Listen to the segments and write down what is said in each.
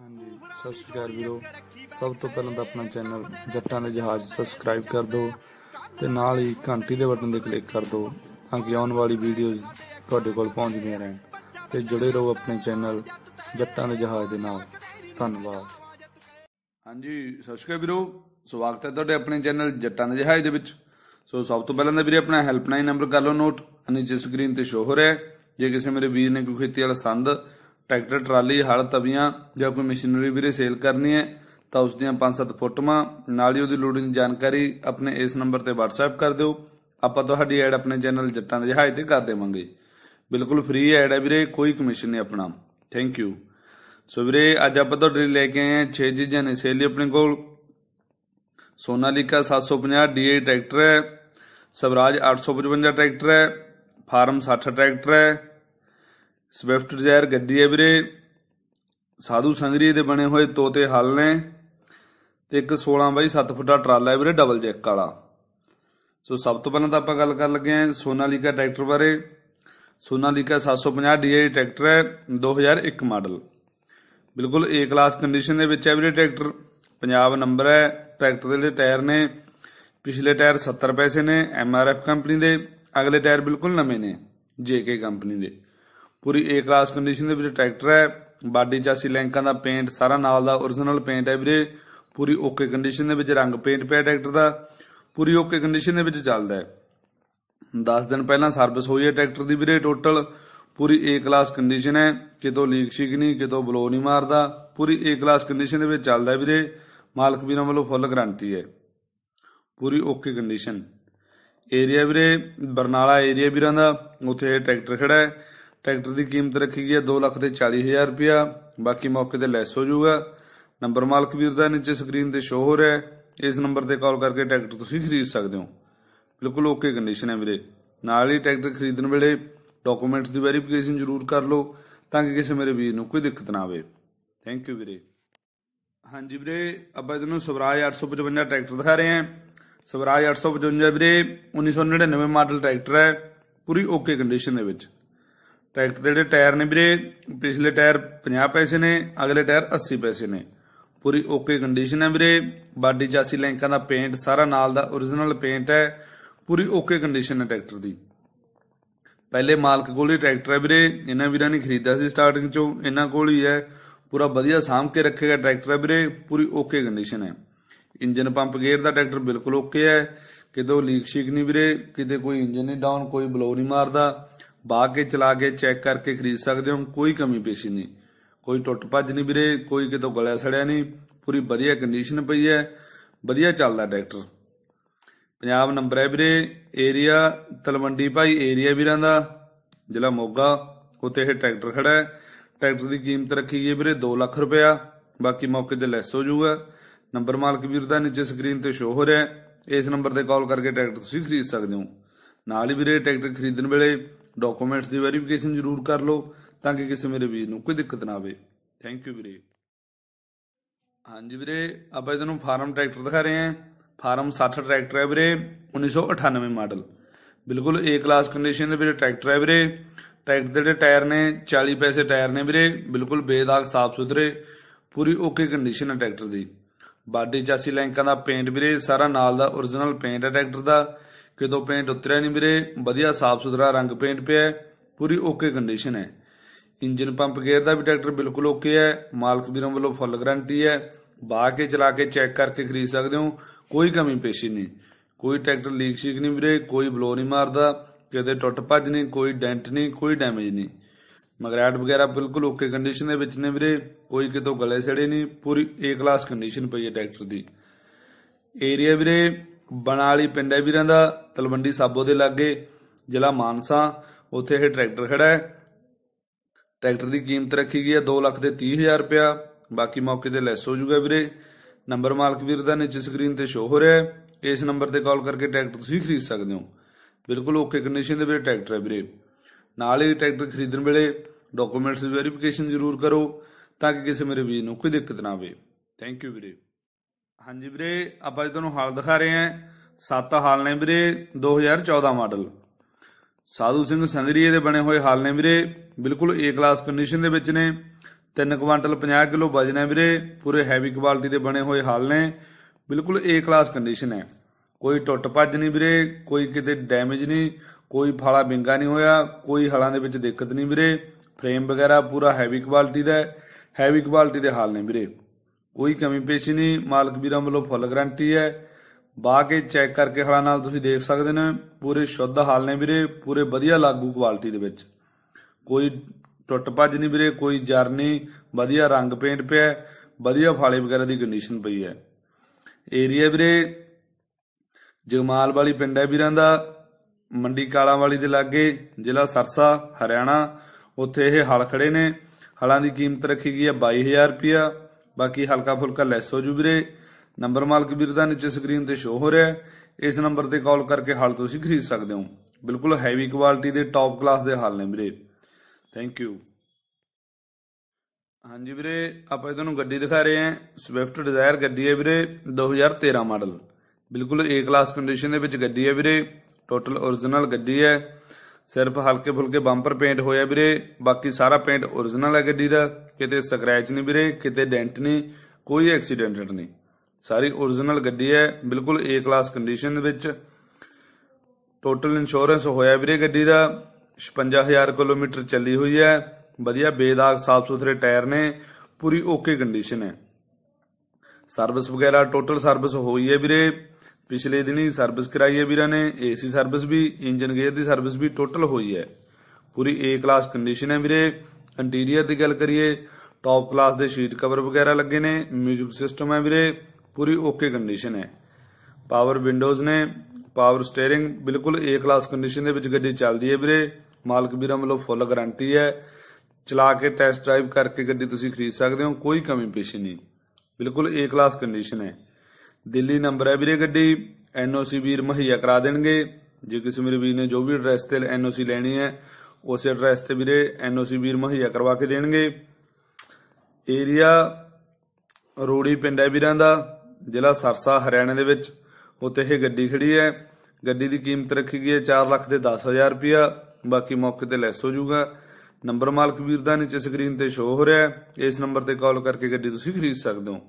ਹਾਂਜੀ ਸਤਿ ਸ਼੍ਰੀ ਅਕਾਲ ਵੀਰੋ ਸਭ ਤੋਂ ਪਹਿਲਾਂ ਤਾਂ ਆਪਣਾ ਚੈਨਲ ਜੱਟਾਂ ਦੇ ਜਹਾਜ਼ ਸਬਸਕ੍ਰਾਈਬ ਕਰ ਦਿਓ ਤੇ ਨਾਲ ਹੀ ਘੰਟੀ ਦੇ ਬਟਨ ਤੇ ਕਲਿੱਕ ਕਰ ਦਿਓ ਤਾਂ ਕਿ ਆਉਣ ਵਾਲੀ ਵੀਡੀਓਜ਼ ਤੁਹਾਡੇ ਕੋਲ ਪਹੁੰਚਦੀਆਂ ਰਹਿਣ ਤੇ ਜੁੜੇ ਰਹੋ ਆਪਣੇ ਚੈਨਲ ਜੱਟਾਂ ਦੇ ਜਹਾਜ਼ ਦੇ ਨਾਲ ਧੰਨਵਾਦ ਹਾਂਜੀ ਸਤਿ ਸ਼੍ਰੀ ਅਕਾਲ ਵੀਰੋ ਸਵਾਗਤ ਹੈ ਤੁਹਾਡੇ ਆਪਣੇ ਚੈਨਲ ਜੱਟਾਂ ਦੇ ਜਹਾਜ਼ ਦੇ ਵਿੱਚ ਸੋ ਸਭ ਤੋਂ ਪਹਿਲਾਂ ਤਾਂ ਵੀਰੇ ਆਪਣਾ ਹੈਲਪਲਾਈਨ ਨੰਬਰ ਕਰ ਲਓ ਨੋਟ ਜਿਸ ਸਕਰੀਨ ਤੇ ਸ਼ੋ ਹੋ ਰਿਹਾ ਜੇ ਕਿਸੇ ਮੇਰੇ ਵੀਰ ਨੇ ਕੋਈ ਖੇਤੀ ਵਾਲਾ ਸੰਦ ਟਰੈਕਟਰ ਟਰਾਲੀ ਹਲ ਤਵੀਆਂ ਜਾਂ ਕੋਈ ਮਸ਼ੀਨਰੀ ਵੀਰੇ ਸੇਲ ਕਰਨੀ ਹੈ ਤਾਂ ਉਸ ਦੀਆਂ 5-7 ਫੋਟੋਆਂ ਨਾਲ ਹੀ ਉਹਦੀ ਲੋਡਿੰਗ ਜਾਣਕਾਰੀ ਆਪਣੇ ਇਸ ਨੰਬਰ ਤੇ WhatsApp ਕਰ ਦਿਓ ਆਪਾਂ ਤੁਹਾਡੀ ਐਡ ਆਪਣੇ ਚੈਨਲ ਜੱਟਾਂ ਦੇ ਜਹਾਜ਼ ਤੇ ਕਰ ਦੇਵਾਂਗੇ ਬਿਲਕੁਲ ਫ੍ਰੀ ਐਡ ਹੈ ਵੀਰੇ ਕੋਈ ਕਮਿਸ਼ਨ ਨਹੀਂ ਆਪਣਾ ਥੈਂਕ ਯੂ ਸੋ ਵੀਰੇ ਅੱਜ ਆਪਾਂ ਤੁਹਾਡੇ ਲਈ ਲੈ ਕੇ ਆਏ ਹਾਂ 6 ਜੀਜਾਂ ਨੇ ਸੇਲੀ ਆਪਣੇ ਕੋਲ ਸੋਨਾਲੀਕਾ 750 DA ਟਰੈਕਟਰ ਹੈ ਸਵਰਾਜ 855 ਟਰੈਕਟਰ ਹੈ ਫਾਰਮ 60 ਟਰੈਕਟਰ ਹੈ ਸਵਿਫਟ ਡਿਜ਼ਾਇਰ ਗੱਡੀ ਹੈ ਵੀਰੇ ਸਾਧੂ ਸੰਗਰੀ ਦੇ ਬਣੇ ਹੋਏ ਤੋਤੇ ਹਲ ਨੇ ਤੇ ਇੱਕ 16 ਬਾਈ 7 ਫੁੱਟਾ ਟਰਾਲਾ ਹੈ ਵੀਰੇ ਡਬਲ ਜੈਕ ਵਾਲਾ ਸੋ ਸਭ ਤੋਂ ਪਹਿਲਾਂ ਤਾਂ ਆਪਾਂ ਗੱਲ ਕਰਨ ਲੱਗੇ ਆਂ ਸੋਨਾਲੀਕਾ ਟਰੈਕਟਰ ਬਾਰੇ ਸੋਨਾਲੀਕਾ 750 ਡੀਆਈ ਟਰੈਕਟਰ ਹੈ 2001 ਮਾਡਲ ਬਿਲਕੁਲ ਏ ਕਲਾਸ ਕੰਡੀਸ਼ਨ ਦੇ ਵਿੱਚ ਹੈ ਵੀਰੇ ਟਰੈਕਟਰ ਪੰਜਾਬ ਨੰਬਰ ਹੈ ਟਰੈਕਟਰ ਦੇ ਲਈ ਟਾਇਰ ਨੇ ਪਿਛਲੇ ਟਾਇਰ 70 ਪੈਸੇ ਨੇ ਐਮਆਰਐਫ ਕੰਪਨੀ ਦੇ ਅਗਲੇ ਟਾਇਰ ਬਿਲਕੁਲ ਨਵੇਂ ਨੇ ਜੇਕੇ ਕੰਪਨੀ ਦੇ ਪੂਰੀ ਏ ਕਲਾਸ ਕੰਡੀਸ਼ਨ ਦੇ ਵਿੱਚ ਟਰੈਕਟਰ ਹੈ ਬਾਡੀ ਚਾਸੀ ਲੈਂਕਾਂ ਦਾ ਪੇਂਟ ਸਾਰਾ ਨਾਲ ਦਾ origignal ਪੇਂਟ ਹੈ ਵੀਰੇ ਪੂਰੀ ਓਕੇ ਕੰਡੀਸ਼ਨ ਦੇ ਵਿੱਚ ਰੰਗ ਪੇਂਟ ਪਿਆ ਟਰੈਕਟਰ ਦਾ ਪੂਰੀ ਓਕੇ ਕੰਡੀਸ਼ਨ ਦੇ ਵਿੱਚ ਚੱਲਦਾ ਹੈ 10 ਦਿਨ ਪਹਿਲਾਂ ਸਰਵਿਸ ਹੋਈ ਹੈ ਟਰੈਕਟਰ ਦੀ ਵੀਰੇ ਟੋਟਲ ਪੂਰੀ ਏ ਕਲਾਸ ਕੰਡੀਸ਼ਨ ਹੈ ਕਿਤੋਂ ਲੀਕ ਸ਼ੀਕ ਨਹੀਂ ਕਿਤੋਂ ਬਲੋ ਨਹੀਂ ਮਾਰਦਾ ਪੂਰੀ ਏ ਕਲਾਸ ਕੰਡੀਸ਼ਨ ਦੇ ਵਿੱਚ ਚੱਲਦਾ ਹੈ ਵੀਰੇ ਮਾਲਕ ਵੀਰਾਂ ਵੱਲੋਂ ਫੁੱਲ ਗਰੰਟੀ ਹੈ ਪੂਰੀ ਓਕੇ ਕੰਡੀਸ਼ਨ ਏਰੀਆ ਵੀਰੇ ਬਰਨਾਲਾ ਏਰੀਆ ਵੀਰਾਂ ਦਾ ਉੱਥੇ ਟਰੈਕਟਰ ਖੜਾ ਹੈ ਟਰੈਕਟਰ ਦੀ ਕੀਮਤ ਰੱਖੀ ਗਈ ਹੈ 2 ਲੱਖ ਤੇ ਹਜ਼ਾਰ ਰੁਪਇਆ ਬਾਕੀ ਮੌਕੇ ਤੇ ਲੈਸ ਹੋ ਜਾਊਗਾ ਨੰਬਰ ਮਾਲਕ ਵੀਰ ਦਾ ਨੀਚੇ ਸਕਰੀਨ ਤੇ ਸ਼ੋ ਹੋ ਰਿਹਾ ਹੈ ਇਸ ਨੰਬਰ ਤੇ ਕਾਲ ਕਰਕੇ ਟਰੈਕਟਰ ਤੁਸੀਂ ਖਰੀਦ ਸਕਦੇ ਹੋ ਬਿਲਕੁਲ ਓਕੇ ਕੰਡੀਸ਼ਨ ਹੈ ਵੀਰੇ ਨਾਲ ਹੀ ਟਰੈਕਟਰ ਖਰੀਦਣ ਵੇਲੇ ਡਾਕੂਮੈਂਟਸ ਦੀ ਵੈਰੀਫਿਕੇਸ਼ਨ ਜ਼ਰੂਰ ਕਰ ਲਓ ਤਾਂ ਕਿ ਕਿਸੇ ਮੇਰੇ ਵੀਰ ਨੂੰ ਕੋਈ ਦਿੱਕਤ ਨਾ ਆਵੇ ਥੈਂਕ ਯੂ ਵੀਰੇ ਹਾਂਜੀ ਵੀਰੇ ਅੱਬਾ ਤੁਹਾਨੂੰ ਸਵਰਾਜ 855 ਟਰੈਕਟਰ ਦਿਖਾ ਰਹੇ ਹਾਂ ਸਵਰਾਜ 855 ਵੀਰੇ 1999 ਮਾਡਲ ਟਰੈਕਟਰ ਹੈ ਪੂਰੀ ਓਕੇ ਕੰਡੀਸ਼ਨ ਦੇ ਵਿੱਚ ਟਰੈਕਟਰ ਦੇ ਜਿਹੜੇ ਟਾਇਰ ਨੇ ਵੀਰੇ ਪਿਛਲੇ ਟਾਇਰ 50 ਪੈਸੇ ਨੇ ਅਗਲੇ ਟਾਇਰ 80 ਪੈਸੇ ਨੇ ਪੂਰੀ ਓਕੇ ਕੰਡੀਸ਼ਨ ਹੈ ਵੀਰੇ ਬਾਡੀ ਜਾਸੀ ਲੈਂਕਾਂ ਦਾ ਪੇਂਟ ਸਾਰਾ ਨਾਲ ਦਾ origignal ਪੇਂਟ ਹੈ ਪੂਰੀ ਓਕੇ ਕੰਡੀਸ਼ਨ ਹੈ ਟਰੈਕਟਰ ਦੀ ਪਹਿਲੇ ਮਾਲਕ ਕੋਲ ਹੀ ਟਰੈਕਟਰ ਹੈ ਵੀਰੇ ਇਹਨਾਂ ਵੀਰਾਂ ਨੇ ਖਰੀਦਾ ਸੀ ਸਟਾਰਟਿੰਗ ਚੋਂ ਇਹਨਾਂ ਕੋਲ ਹੀ ਹੈ ਪੂਰਾ ਵਧੀਆ ਸਾਂਭ ਕੇ ਰੱਖੇਗਾ ਟਰੈਕਟਰ ਹੈ ਵੀਰੇ ਪੂਰੀ ਓਕੇ ਕੰਡੀਸ਼ਨ ਹੈ ਇੰਜਨ ਪੰਪ ਗੇਅਰ ਦਾ ਟਰੈਕਟਰ ਬਿਲਕੁਲ ਓਕੇ ਹੈ ਕਿਤੇ ਲੀਕ ਸ਼ੀਕ ਨਹੀਂ ਵੀਰੇ ਕਿਤੇ ਕੋਈ ਇੰਜਨ ਨਹੀਂ ਡਾਊਨ ਕੋਈ ਬਲੋ ਨਹੀਂ ਮਾਰਦਾ ਬਾਗ ਕੇ ਚਲਾ ਕੇ ਚੈੱਕ ਕਰਕੇ ਖਰੀਦ ਸਕਦੇ ਹੋ ਕੋਈ ਕਮੀ ਪੇਸ਼ੀ ਨਹੀਂ ਕੋਈ ਟੁੱਟ ਭੱਜ ਨਹੀਂ ਵੀਰੇ ਕੋਈ ਕਿਤੋਂ ਗਲਿਆ ਸੜਿਆ ਨਹੀਂ ਪੂਰੀ ਵਧੀਆ ਕੰਡੀਸ਼ਨ ਪਈ ਹੈ ਵਧੀਆ ਚੱਲਦਾ ਟਰੈਕਟਰ ਪੰਜਾਬ ਨੰਬਰ ਹੈ ਵੀਰੇ ਏਰੀਆ ਤਲਵੰਡੀ ਭਾਈ ਏਰੀਆ ਵੀਰਾਂ ਦਾ ਜ਼ਿਲ੍ਹਾ ਮੋਗਾ ਉਤੇ ਇਹ ਟਰੈਕਟਰ ਖੜਾ ਹੈ ਟਰੈਕਟਰ ਦੀ ਕੀਮਤ ਰੱਖੀ ਗਈ ਵੀਰੇ 2 ਲੱਖ ਰੁਪਇਆ ਬਾਕੀ ਮੌਕੇ ਤੇ ਲੈਸ ਹੋ ਜਾਊਗਾ ਨੰਬਰ ਮਾਲਕ ਵੀਰ ਦਾ ਨੀਚੇ ਸਕਰੀਨ ਤੇ ਸ਼ੋ ਹੋ ਰਿਹਾ ਹੈ ਇਸ ਨੰਬਰ ਤੇ ਕਾਲ ਕਰਕੇ ਟਰੈਕਟਰ ਤੁਸੀਂ ਖਰੀਦ ਸਕਦੇ ਹੋ ਨਾਲ ਹੀ ਵੀਰੇ ਟਰੈਕਟਰ ਖਰੀਦਣ ਵੇਲੇ ਡਾਕੂਮੈਂਟਸ ਦੀ ਵੈਰੀਫਿਕੇਸ਼ਨ ਜ਼ਰੂਰ ਕਰ ਲਓ ਤਾਂ ਕਿ ਕਿਸੇ ਮੇਰੇ ਵੀਰ ਨੂੰ ਕੋਈ ਦਿੱਕਤ ਨਾ ਆਵੇ ਥੈਂਕ ਯੂ ਵੀਰੇ ਹਾਂਜੀ ਵੀਰੇ ਆਪਾਂ ਤੁਹਾਨੂੰ ਫਾਰਮ ਟਰੈਕਟਰ ਦਿਖਾ ਰਹੇ ਹਾਂ ਫਾਰਮ 60 ਟਰੈਕਟਰ ਹੈ ਵੀਰੇ 1998 ਮਾਡਲ ਬਿਲਕੁਲ A ਕਲਾਸ ਕੰਡੀਸ਼ਨ ਦੇ ਵੀਰੇ ਟਰੈਕਟਰ ਹੈ ਵੀਰੇ ਟਰੈਕਟਰ ਦੇ ਜਿਹੜੇ ਟਾਇਰ ਨੇ 40 ਪੈਸੇ ਟਾਇਰ ਨੇ ਵੀਰੇ ਬਿਲਕੁਲ ਬੇਦਾਗ ਸਾਫ ਸੁਥਰੇ ਪੂਰੀ ਓਕੇ ਕੰਡੀਸ਼ਨ ਹੈ ਟਰੈਕਟਰ ਦੀ ਬਾਡੀ ਚਾਸੀ ਲੈਂਕਾਂ ਦਾ ਪੇਂਟ ਵੀਰੇ ਸਾਰਾ ਨਾਲ ਦਾ origignal ਪੇਂਟ ਹੈ ਟਰੈਕਟਰ ਦਾ ਕਿਦੋਂ ਪੇਂਟ ਉਤਰਿਆ ਨਹੀਂ ਵੀਰੇ ਵਧੀਆ ਸਾਫ ਸੁਥਰਾ ਰੰਗ ਪੇਂਟ ਪਿਆ ਪੂਰੀ ਓਕੇ ਕੰਡੀਸ਼ਨ ਹੈ ਇੰਜਨ ਪੰਪ ਗੇਅਰ ਦਾ ਵੀ ਟਰੈਕਟਰ ਬਿਲਕੁਲ ਓਕੇ ਹੈ ਮਾਲਕ ਵੀਰਾਂ ਵੱਲੋਂ ਫੁੱਲ ਗਾਰੰਟੀ ਹੈ ਬਾ ਕੇ ਚਲਾ ਕੇ ਚੈੱਕ ਕਰਕੇ ਖਰੀਦ ਸਕਦੇ ਹੋ ਕੋਈ ਕਮੀ ਪੇਸ਼ੀ ਨਹੀਂ ਕੋਈ ਟਰੈਕਟਰ ਲੀਕ ਸ਼ੀਕ ਨਹੀਂ ਵੀਰੇ ਕੋਈ ਬਲੋ ਨਹੀਂ ਮਾਰਦਾ ਕਿਤੇ ਟੁੱਟ ਭੱਜ ਨਹੀਂ ਕੋਈ ਡੈਂਟ ਨਹੀਂ ਕੋਈ ਡੈਮੇਜ ਨਹੀਂ ਮਗਰਾਟ ਵਗੈਰਾ ਬਿਲਕੁਲ ਓਕੇ ਕੰਡੀਸ਼ਨ ਦੇ ਵਿੱਚ ਨੇ ਵੀਰੇ ਕੋਈ ਕਿਤੋਂ ਗਲੇ ਸੜੇ ਨਹੀਂ ਪੂਰੀ A ਕਲਾਸ ਕੰਡੀਸ਼ਨ ਪਈ ਹੈ ਟਰੈਕਟਰ ਦੀ ਏਰੀਆ ਵੀਰੇ ਬਣਾਲੀ ਪਿੰਡ ਹੈ ਵੀਰਾਂ ਦਾ ਤਲਵੰਡੀ ਸਾਬੋ ਦੇ ਲਾਗੇ ਜ਼ਿਲ੍ਹਾ ਮਾਨਸਾ ਉੱਥੇ ਇਹ ਟਰੈਕਟਰ ਖੜਾ ਹੈ ਟਰੈਕਟਰ ਦੀ ਕੀਮਤ ਰੱਖੀ ਗਈ ਹੈ 2 ਲੱਖ ਦੇ 30000 ਰੁਪਿਆ ਬਾਕੀ ਮੌਕੇ ਤੇ ਲੈਸ ਹੋ ਜਾਊਗਾ ਵੀਰੇ ਨੰਬਰ ਮਾਲਕ ਵੀਰ ਦਾ ਨੀਚੇ ਸਕਰੀਨ ਤੇ ਸ਼ੋ ਹੋ ਰਿਹਾ ਹੈ ਇਸ ਨੰਬਰ ਤੇ ਕਾਲ ਕਰਕੇ ਟਰੈਕਟਰ ਤੁਸੀਂ ਖਰੀਦ ਸਕਦੇ ਹੋ ਬਿਲਕੁਲ ਓਕੇ ਕੰਡੀਸ਼ਨ ਦੇ ਵੀਰੇ ਟਰੈਕਟਰ ਹੈ ਵੀਰੇ ਨਾਲ ਹੀ ਟਰੈਕਟਰ ਖਰੀਦਣ ਵੇਲੇ ਡਾਕੂਮੈਂਟਸ ਦੀ ਵੈਰੀਫਿਕੇਸ਼ਨ ਜ਼ਰੂਰ ਕਰੋ ਤਾਂ ਕਿ ਕਿਸੇ ਮੇਰੇ ਵੀਰ ਨੂੰ ਕੋਈ ਦਿੱਕਤ ਨਾ ਆਵੇ ਥੈਂਕ ਯੂ ਵੀਰੇ ਹਾਂਜੀ ਵੀਰੇ ਆਪਾਂ ਜੀ ਤੁਹਾਨੂੰ ਹਾਲ ਦਿਖਾ ਰਹੇ ਹਾਂ ਸੱਤ ਹਾਲ ਨੇ ਵੀਰੇ 2014 ਮਾਡਲ ਸਾਧੂ ਸਿੰਘ ਸੰਧਰੀਏ ਦੇ ਬਣੇ ਹੋਏ ਹਾਲ ਨੇ ਵੀਰੇ ਬਿਲਕੁਲ ਏ ਕਲਾਸ ਕੰਡੀਸ਼ਨ ਦੇ ਵਿੱਚ ਨੇ 3 ਕੁਆਂਟਲ 50 ਕਿਲੋ ਵਜਨ ਹੈ ਵੀਰੇ ਪੂਰੇ ਹੈਵੀ ਕੁਆਲਿਟੀ ਦੇ ਬਣੇ ਹੋਏ ਹਾਲ ਨੇ ਬਿਲਕੁਲ ਏ ਕਲਾਸ ਕੰਡੀਸ਼ਨ ਹੈ ਕੋਈ ਟੁੱਟ ਭੱਜ ਨਹੀਂ ਵੀਰੇ ਕੋਈ ਕਿਤੇ ਡੈਮੇਜ ਨਹੀਂ ਕੋਈ ਫਾਲਾ ਬਿੰਗਾ ਨਹੀਂ ਹੋਇਆ ਕੋਈ ਹਾਲਾਂ ਦੇ ਵਿੱਚ ਦਿੱਕਤ ਨਹੀਂ ਵੀਰੇ ਫਰੇਮ ਵਗੈਰਾ ਪੂਰਾ ਹੈਵੀ ਕੁਆਲਿਟੀ ਦਾ ਹੈਵੀ ਕੁਆਲਿਟੀ ਦੇ ਹਾਲ ਨੇ ਵੀਰੇ ਕੋਈ ਕਮੀ ਪੇਸ਼ੀ ਨਹੀਂ ਮਾਲਕ ਵੀਰਾਂ ਵੱਲੋਂ ਫੁੱਲ ਗਰੰਟੀ ਹੈ ਬਾ ਕੇ ਚੈੱਕ ਕਰਕੇ ਹਲਾ ਨਾਲ ਤੁਸੀਂ ਦੇਖ ਸਕਦੇ ਨੇ ਪੂਰੇ ਸ਼ੁੱਧ ਹਾਲ ਨੇ ਵੀਰੇ ਪੂਰੇ ਵਧੀਆ ਲਾਗੂ ਕੁਆਲਿਟੀ ਦੇ ਵਿੱਚ ਕੋਈ ਟੁੱਟ ਭੱਜ ਨਹੀਂ ਵੀਰੇ ਕੋਈ ਜਰ ਨਹੀਂ ਵਧੀਆ ਰੰਗ ਪੇਂਟ ਪਿਆ ਵਧੀਆ ਫਾਲੇ ਵਗੈਰਾ ਦੀ ਕੰਡੀਸ਼ਨ ਪਈ ਹੈ ਏਰੀਆ ਵੀਰੇ ਜਗਮਾਲ ਵਾਲੀ ਪਿੰਡ ਹੈ ਵੀਰਾਂ ਦਾ ਮੰਡੀ ਕਾਲਾ ਵਾਲੀ ਦੇ ਲਾਗੇ ਜ਼ਿਲ੍ਹਾ ਸਰਸਾ ਹਰਿਆਣਾ ਉੱਥੇ ਇਹ ਹਲ ਖੜੇ ਨੇ ਹਲਾਂ ਦੀ ਕੀਮਤ ਰੱਖੀ ਗਈ ਹੈ 22000 ਰੁਪਿਆ ਬਾਕੀ ਹਲਕਾ ਫੁਲਕਾ ਲੈਸ ਹੋ ਜੂ ਵੀਰੇ ਨੰਬਰ ਮਾਲਕ ਵੀਰ ਦਾ ਨੀਚੇ ਸਕਰੀਨ ਤੇ ਸ਼ੋ ਹੋ ਰਿਹਾ ਹੈ ਇਸ ਨੰਬਰ ਤੇ ਕਾਲ ਕਰਕੇ ਹਾਲ ਤੁਸੀਂ ਖਰੀਦ ਸਕਦੇ ਹੋ ਬਿਲਕੁਲ ਹੈਵੀ ਕੁਆਲਿਟੀ ਦੇ ਟਾਪ ਕਲਾਸ ਦੇ ਹਾਲ ਨੇ ਵੀਰੇ ਥੈਂਕ ਯੂ ਹਾਂਜੀ ਵੀਰੇ ਆਪਾਂ ਤੁਹਾਨੂੰ ਗੱਡੀ ਦਿਖਾ ਰਹੇ ਹਾਂ ਸਵਿਫਟ ਡਿਜ਼ਾਇਰ ਗੱਡੀ ਹੈ ਵੀਰੇ 2013 ਮਾਡਲ ਬਿਲਕੁਲ A ਕਲਾਸ ਕੰਡੀਸ਼ਨ ਦੇ ਵਿੱਚ ਗੱਡੀ ਹੈ ਵੀਰੇ ਟੋਟਲ origignal ਗੱਡੀ ਹੈ ਸਿਰਫ ਹਲਕੇ ਫੁਲਕੇ ਬੰਪਰ ਪੇਂਟ ਹੋਇਆ ਵੀਰੇ ਬਾਕੀ ਸਾਰਾ ਪੇਂਟ origignal ਹੈ ਗੱਡੀ ਦਾ ਕਿਤੇ ਸਕ੍ਰੈਚ ਨਹੀਂ ਵੀਰੇ ਕਿਤੇ ਡੈਂਟ ਨਹੀਂ ਕੋਈ ਐਕਸੀਡੈਂਟ ਨਹੀਂ ਸਾਰੀ origignal ਗੱਡੀ ਹੈ ਬਿਲਕੁਲ A ਕਲਾਸ ਕੰਡੀਸ਼ਨ ਦੇ ਵਿੱਚ ਟੋਟਲ ਇੰਸ਼ੋਰੈਂਸ ਹੋਇਆ ਵੀਰੇ ਗੱਡੀ ਦਾ 56000 ਕਿਲੋਮੀਟਰ ਚੱਲੀ ਹੋਈ ਹੈ ਵਧੀਆ ਬੇਦਾਗ ਸਾਫ ਸੁਥਰੇ ਟਾਇਰ ਨੇ ਪੂਰੀ ਓਕੇ ਕੰਡੀਸ਼ਨ ਹੈ ਸਰਵਿਸ ਵਗੈਰਾ ਟੋਟਲ ਸਰਵਿਸ ਹੋਈ ਹੈ ਵੀਰੇ ਪਿਛਲੇ ਦਿਨੀ ਸਰਵਿਸ ਕਰਾਈ ਹੈ ਵੀਰਾਂ ਨੇ ਏਸੀ ਸਰਵਿਸ ਵੀ ਇੰਜਨ ਗੇਅਰ ਦੀ ਸਰਵਿਸ ਵੀ ਟੋਟਲ ਹੋਈ ਹੈ ਪੂਰੀ ਏ ਕਲਾਸ ਕੰਡੀਸ਼ਨ ਹੈ ਵੀਰੇ ਇੰਟੀਰੀਅਰ ਦੀ ਗੱਲ ਕਰੀਏ ਟੌਪ ਕਲਾਸ ਦੇ ਸ਼ੀਟ ਕਵਰ ਵਗੈਰਾ ਲੱਗੇ ਨੇ 뮤직 ਸਿਸਟਮ ਹੈ ਵੀਰੇ ਪੂਰੀ ਓਕੇ ਕੰਡੀਸ਼ਨ ਹੈ ਪਾਵਰ ਵਿੰਡੋਜ਼ ਨੇ ਪਾਵਰ ਸਟੀering ਬਿਲਕੁਲ ਏ ਕਲਾਸ ਕੰਡੀਸ਼ਨ ਦੇ ਵਿੱਚ ਗੱਡੀ ਚੱਲਦੀ ਹੈ ਵੀਰੇ ਮਾਲਕ ਵੀਰਾਂ ਵੱਲੋਂ ਫੁੱਲ ਗਾਰੰਟੀ ਹੈ ਚਲਾ ਕੇ ਟੈਸਟ ਡਰਾਈਵ ਕਰਕੇ ਗੱਡੀ ਤੁਸੀਂ ਖਰੀਦ ਸਕਦੇ ਹੋ ਕੋਈ ਕਮੀ ਪੇਸ਼ੀ ਨਹੀਂ ਬਿਲਕੁਲ ਏ ਕਲਾਸ ਕੰਡੀਸ਼ਨ ਹੈ ਦਿੱਲੀ ਨੰਬਰ ਹੈ ਵੀਰੇ ਗੱਡੀ ਐਨਓਸੀ ਵੀਰ ਮੁਹੱਈਆ ਕਰਾ ਦੇਣਗੇ ਜੇ ਕਿਸੇ ਮੇਰੇ ਵੀਰ ਨੇ ਜੋ ਵੀ ਐਡਰੈਸ ਤੇ ਐਨਓਸੀ ਲੈਣੀ ਹੈ ਉਸ ਐਡਰੈਸ ਤੇ ਵੀਰੇ ਐਨਓਸੀ ਵੀਰ ਮੁਹੱਈਆ ਕਰਵਾ ਕੇ ਦੇਣਗੇ ਏਰੀਆ ਰੋੜੀ ਪਿੰਡ ਹੈ ਵੀਰਾਂ ਦਾ ਜ਼ਿਲ੍ਹਾ ਸਰਸਾ ਹਰਿਆਣਾ ਦੇ ਵਿੱਚ ਉੱਤੇ ਇਹ ਗੱਡੀ ਖੜੀ ਹੈ ਗੱਡੀ ਦੀ ਕੀਮਤ ਰੱਖੀ ਗਈ ਹੈ 4 ਲੱਖ ਦੇ 10000 ਰੁਪਇਆ ਬਾਕੀ ਮੌਕੇ ਤੇ ਲੈਸ ਹੋ ਜਾਊਗਾ ਨੰਬਰ ਮਾਲਕ ਵੀਰ ਦਾ ਨੀਚੇ ਸਕਰੀਨ ਤੇ ਸ਼ੋ ਹੋ ਰਿਹਾ ਹੈ ਇਸ ਨੰਬਰ ਤੇ ਕਾਲ ਕਰਕੇ ਗੱਡੀ ਤੁਸੀਂ ਖਰੀਦ ਸਕਦੇ ਹੋ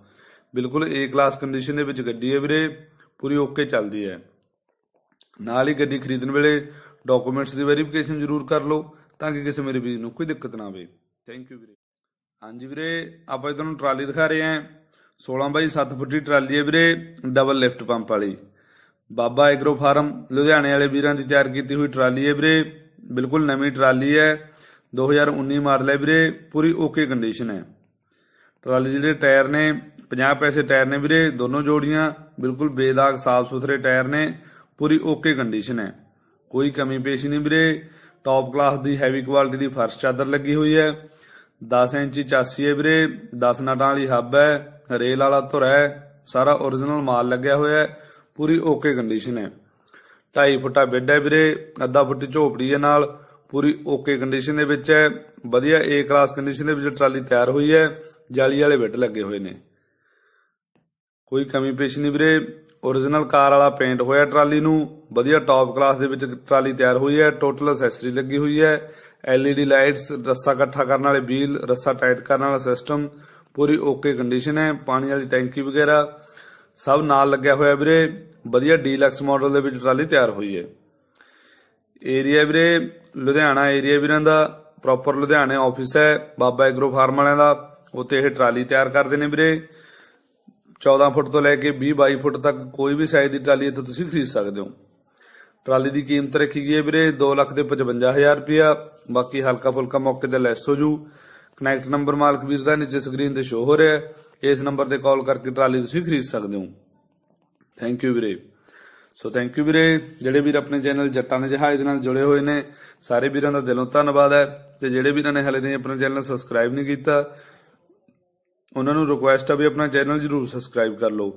ਬਿਲਕੁਲ ਏ ਕਲਾਸ ਕੰਡੀਸ਼ਨ ਦੇ ਵਿੱਚ ਗੱਡੀ ਹੈ ਵੀਰੇ ਪੂਰੀ ਓਕੇ ਚੱਲਦੀ ਹੈ ਨਾਲ ਹੀ ਗੱਡੀ ਖਰੀਦਣ ਵੇਲੇ ਡਾਕੂਮੈਂਟਸ ਦੀ ਵੈਰੀਫਿਕੇਸ਼ਨ ਜ਼ਰੂਰ ਕਰ ਲਓ ਤਾਂ ਕਿ ਕਿਸੇ ਮੇਰੇ ਵੀਰ ਨੂੰ ਕੋਈ ਦਿੱਕਤ ਨਾ ਆਵੇ ਥੈਂਕ ਯੂ ਵੀਰੇ ਹਾਂਜੀ ਵੀਰੇ ਆਪਾਂ ਤੁਹਾਨੂੰ ਟਰਾਲੀ ਦਿਖਾ ਰਹੇ ਹਾਂ 16 ਬਾਈ 7 ਫੁੱਟ ਦੀ ਟਰਾਲੀ ਹੈ ਵੀਰੇ ਡਬਲ ਲਿਫਟ ਪੰਪ ਵਾਲੀ ਬਾਬਾ ਐਗਰੋ ਫਾਰਮ ਲੁਧਿਆਣੇ ਵਾਲੇ ਵੀਰਾਂ ਦੀ ਤਿਆਰ ਕੀਤੀ ਹੋਈ ਟਰਾਲੀ ਹੈ ਵੀਰੇ ਬਿਲਕੁਲ ਨਵੀਂ ਟਰਾਲੀ ਹੈ 2019 ਮਾਡਲ ਹੈ ਵੀਰੇ ਪੂਰੀ ਓਕੇ ਕੰਡੀਸ਼ਨ ਹੈ ਟਰਾਲੀ ਜਿਹੜੇ ਟਾਇਰ ਨੇ 50 ਪੈਸੇ ਟਾਇਰ ਨੇ ਵੀਰੇ ਦੋਨੋਂ ਜੋੜੀਆਂ ਬਿਲਕੁਲ ਬੇਦਾਗ ਸਾਫ਼ ਸੁਥਰੇ ਟਾਇਰ ਨੇ ਪੂਰੀ ਓਕੇ ਕੰਡੀਸ਼ਨ ਹੈ ਕੋਈ ਕਮੀ ਪੇਸ਼ੀ ਨਹੀਂ ਵੀਰੇ ਟੌਪ ਕਲਾਸ ਦੀ ਹੈਵੀ ਕੁਆਲਿਟੀ ਦੀ ਫਰਸ਼ ਚਾਦਰ ਲੱਗੀ ਹੋਈ ਹੈ 10 ਇੰਚੀ ਚਾਸੀ ਹੈ ਵੀਰੇ 10 ਨਟਾਂ ਵਾਲੀ ਹੱਬ ਹੈ ਰੇਲ ਵਾਲਾ ਧੁਰ ਹੈ ਸਾਰਾ origignal ਮਾਲ ਲੱਗਿਆ ਹੋਇਆ ਹੈ ਪੂਰੀ ਓਕੇ ਕੰਡੀਸ਼ਨ ਹੈ 2.5 ਫੁੱਟਾ ਬੈੱਡ ਹੈ ਵੀਰੇ ਅੱਧਾ ਫੁੱਟ ਝੋਪੜੀ ਦੇ ਨਾਲ ਪੂਰੀ ਓਕੇ ਕੰਡੀਸ਼ਨ ਦੇ ਵਿੱਚ ਹੈ ਵਧੀਆ ਏ ਕਲਾਸ ਕੰਡੀਸ਼ਨ ਦੇ ਵਿੱਚ ਟਰਾਲੀ ਤਿਆਰ ਹੋਈ ਹੈ ਜਾਲੀ ਵਾਲੇ ਬਿੱਟ ਲੱਗੇ ਹੋਏ ਨੇ ਕੋਈ ਕਮੀ ਪੇਸ਼ ਨਹੀਂ ਵੀਰੇ origignal ਕਾਰ ਵਾਲਾ ਪੇਂਟ ਹੋਇਆ ਟਰਾਲੀ ਨੂੰ ਵਧੀਆ ਟਾਪ ਕਲਾਸ ਦੇ ਵਿੱਚ ਟਰਾਲੀ ਤਿਆਰ ਹੋਈ ਹੈ ਟੋਟਲ ਅਸੈਸਰੀ ਲੱਗੀ ਹੋਈ ਹੈ LED ਲਾਈਟਸ ਰੱਸਾ ਇਕੱਠਾ ਕਰਨ ਵਾਲੇ ਵੀਲ ਰੱਸਾ ਟਾਈਟ ਕਰਨ ਵਾਲਾ ਸਿਸਟਮ ਪੂਰੀ ਓਕੇ ਕੰਡੀਸ਼ਨ ਹੈ ਪਾਣੀ ਵਾਲੀ ਟੈਂਕੀ ਵਗੈਰਾ ਸਭ ਨਾਲ ਲੱਗਿਆ ਹੋਇਆ ਵੀਰੇ ਵਧੀਆ ਡੀਲਕਸ ਮਾਡਲ ਦੇ ਵਿੱਚ ਟਰਾਲੀ ਤਿਆਰ ਹੋਈ ਹੈ ਏਰੀਆ ਵੀਰੇ ਲੁਧਿਆਣਾ ਏਰੀਆ ਵੀਰਾਂ ਦਾ ਪ੍ਰੋਪਰ ਲੁਧਿਆਣੇ ਆਫਿਸ ਹੈ ਬਾਬਾ ਐਗਰੋ ਫਾਰਮ ਵਾਲਿਆਂ ਦਾ ਉੱਤੇ ਇਹ ਟਰਾਲੀ ਤਿਆਰ ਕਰਦੇ ਨੇ ਵੀਰੇ 14 ਫੁੱਟ ਤੋਂ ਲੈ ਕੇ 20 22 ਫੁੱਟ ਤੱਕ ਕੋਈ ਵੀ ਸਾਈਜ਼ ਦੀ ਟਰਾਲੀ ਇੱਥੇ ਤੁਸੀਂ ਖਰੀਦ ਸਕਦੇ ਹੋ ਟਰਾਲੀ ਦੀ ਕੀਮਤ ਰੱਖੀ ਗਈ ਹੈ ਵੀਰੇ 2 ਲੱਖ ਦੇ 55000 ਰੁਪਇਆ ਬਾਕੀ ਹਲਕਾ ਫੁਲਕਾ ਮੌਕੇ ਤੇ ਲੈਸ ਹੋ ਜੂ ਕਨੈਕਟ ਨੰਬਰ ਮਾਲਕ ਵੀਰ ਦਾ ਨੀਚੇ ਸਕਰੀਨ ਤੇ ਸ਼ੋ ਹੋ ਰਿਹਾ ਹੈ ਇਸ ਨੰਬਰ ਤੇ ਕਾਲ ਕਰਕੇ ਟਰਾਲੀ ਤੁਸੀਂ ਖਰੀਦ ਸਕਦੇ ਹੋ ਥੈਂਕ ਯੂ ਵੀਰੇ ਸੋ ਥੈਂਕ ਯੂ ਵੀਰੇ ਜਿਹੜੇ ਵੀਰ ਆਪਣੇ ਚੈਨਲ ਜੱਟਾਂ ਦੇ ਜਹਾਜ਼ ਦੇ ਨਾਲ ਜੁੜੇ ਹੋਏ ਨੇ ਸਾਰੇ ਵੀਰਾਂ ਦਾ ਦਿਲੋਂ ਧੰਨਵਾਦ ਹੈ ਤੇ ਜਿਹੜੇ ਵੀਰਾਂ ਨੇ ਹਲੇ ਤੱਕ ਆਪਣੇ ਚੈਨਲ ਸਬਸਕ੍ਰਾਈਬ ਨਹੀਂ ਕੀਤਾ ਉਹਨਾਂ ਨੂੰ ਰਿਕੁਐਸਟ ਆ ਵੀ ਆਪਣਾ ਚੈਨਲ ਜਰੂਰ ਸਬਸਕ੍ਰਾਈਬ ਕਰ ਲਓ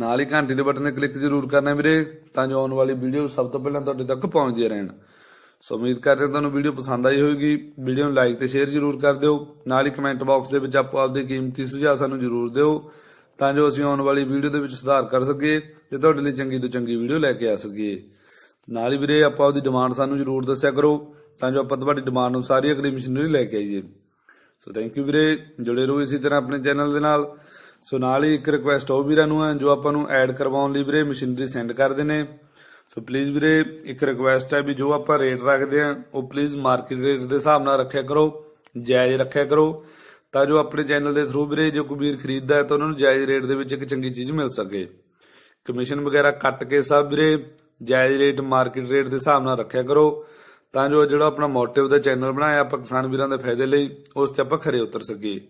ਨਾਲ ਹੀ ਘੰਟੀ ਦੇ ਬਟਨ ਤੇ ਕਲਿੱਕ ਜਰੂਰ ਕਰਨਾ ਵੀਰੇ ਤਾਂ ਜੋ ਆਉਣ ਵਾਲੀ ਵੀਡੀਓ ਸਭ ਤੋਂ ਪਹਿਲਾਂ ਤੁਹਾਡੇ ਤੱਕ ਪਹੁੰਚਦੀ ਰਹਿਣ ਸੋ ਉਮੀਦ ਕਰਦੇ ਹਾਂ ਤੁਹਾਨੂੰ ਵੀਡੀਓ ਪਸੰਦ ਆਈ ਹੋਵੇਗੀ ਵੀਡੀਓ ਨੂੰ ਲਾਈਕ ਤੇ ਸ਼ੇਅਰ ਜਰੂਰ ਕਰ ਦਿਓ ਨਾਲ ਹੀ ਕਮੈਂਟ ਬਾਕਸ ਦੇ ਵਿੱਚ ਆਪੋ ਆਪਦੇ ਕੀਮਤੀ ਸੁਝਾਅ ਸਾਨੂੰ ਜਰੂਰ ਦਿਓ ਤਾਂ ਜੋ ਅਸੀਂ ਆਉਣ ਵਾਲੀ ਵੀਡੀਓ ਦੇ ਵਿੱਚ ਸੁਧਾਰ ਕਰ ਸਕੀਏ ਤੇ ਤੁਹਾਡੇ ਲਈ ਚੰਗੀ ਤੋਂ ਚੰਗੀ ਵੀਡੀਓ ਲੈ ਕੇ ਆ ਸਕੀਏ ਨਾਲ ਹੀ ਵੀਰੇ ਆਪਾਂ ਆਪਦੀ ਡਿਮਾਂਡ ਸਾਨੂੰ ਜਰੂਰ ਦੱਸਿਆ ਕਰੋ ਤਾਂ ਜੋ ਆਪਾਂ ਤੁਹਾਡੀ ਡਿਮਾਂਡ ਅਨੁਸਾਰ ਹੀ ਅਗਲੀ ਮਸ਼ੀਨਰੀ ਲੈ ਕੇ ਆਈਏ ਸੋ ਥੈਂਕ ਯੂ ਵੀਰੇ ਜੁੜੇ ਰਹੋ ਇਸੇ ਤਰ੍ਹਾਂ ਆਪਣੇ ਚੈਨਲ ਦੇ ਨਾਲ ਸੋ ਨਾਲ ਹੀ ਇੱਕ ਰਿਕੁਐਸਟ ਹੋ ਵੀਰਾਂ ਨੂੰ ਹੈ ਜੋ ਆਪਾਂ ਨੂੰ ਐਡ ਕਰਵਾਉਣ ਲਈ ਵੀਰੇ ਮਸ਼ੀਨਰੀ ਸੈਂਡ ਕਰਦੇ ਨੇ ਸੋ ਪਲੀਜ਼ ਵੀਰੇ ਇੱਕ ਰਿਕੁਐਸਟ ਹੈ ਵੀ ਜੋ ਆਪਾਂ ਰੇਟ ਰੱਖਦੇ ਆ ਉਹ ਪਲੀਜ਼ ਮਾਰਕੀਟ ਰੇਟ ਦੇ ਹਿਸਾਬ ਨਾਲ ਰੱਖਿਆ ਕਰੋ ਜਾਇਜ਼ ਰੱਖਿਆ ਕਰੋ ਤਾਂ ਜੋ ਆਪਣੇ ਚੈਨਲ ਦੇ ਥਰੂ ਵੀਰੇ ਜੋ ਕੁਬੀਰ ਖਰੀਦਦਾ ਹੈ ਤਾਂ ਉਹਨਾਂ ਨੂੰ ਜਾਇਜ਼ ਰੇਟ ਦੇ ਵਿੱਚ ਇੱਕ ਚੰਗੀ ਚੀਜ਼ ਮਿਲ ਸਕੇ ਕਮਿਸ਼ਨ ਵਗੈਰਾ ਕੱਟ ਕੇ ਸਭ ਵੀਰੇ ਜਾਇਜ਼ ਰੇਟ ਮਾਰਕੀਟ ਰੇਟ ਦੇ ਹਿਸਾਬ ਨਾਲ ਰੱਖਿਆ ਕਰੋ ਤਾਂ ਜੋ ਜਿਹੜਾ ਆਪਣਾ ਮੋਟਿਵ ਦਾ ਚੈਨਲ ਬਣਾਇਆ ਆਪਾਂ ਕਿਸਾਨ ਵੀਰਾਂ ਦੇ ਫਾਇਦੇ ਲਈ ਉਸ ਤੇ ਆਪਾਂ ਖਰੇ ਉਤਰ ਸਕੀਏ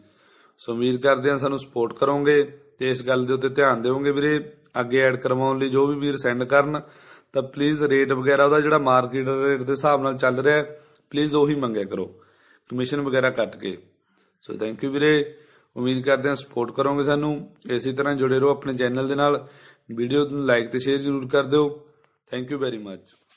ਸੋ ਉਮੀਦ ਕਰਦੇ ਹਾਂ ਸਾਨੂੰ ਸਪੋਰਟ ਕਰੋਗੇ ਤੇ ਇਸ ਗੱਲ ਦੇ ਉੱਤੇ ਧਿਆਨ ਦੇਵੋਗੇ ਵੀਰੇ ਅੱਗੇ ਐਡ ਕਰਵਾਉਣ ਲਈ ਜੋ ਵੀ ਵੀਰ ਸੈਂਡ ਕਰਨ ਤਾਂ ਪਲੀਜ਼ ਰੇਟ ਵਗੈਰਾ ਉਹਦਾ ਜਿਹੜਾ ਮਾਰਕੀਟ ਰੇਟ ਦੇ ਹਿਸਾਬ ਨਾਲ ਚੱਲ ਰਿਹਾ ਪਲੀਜ਼ ਉਹੀ ਮੰਗਿਆ ਕਰੋ ਕਮਿਸ਼ਨ ਵਗੈਰਾ ਕੱਟ ਕੇ ਸੋ ਥੈਂਕ ਯੂ ਵੀਰੇ ਉਮੀਦ ਕਰਦੇ ਹਾਂ ਸਪੋਰਟ ਕਰੋਗੇ ਸਾਨੂੰ ਇਸੇ ਤਰ੍ਹਾਂ ਜੁੜੇ ਰਹੋ ਆਪਣੇ ਚੈਨਲ ਦੇ ਨਾਲ ਵੀਡੀਓ ਨੂੰ ਲਾਈਕ ਤੇ ਸ਼ੇਅਰ ਜ਼ਰੂਰ ਕਰ ਦਿਓ ਥੈਂਕ ਯੂ ਵੈਰੀ ਮੱਚ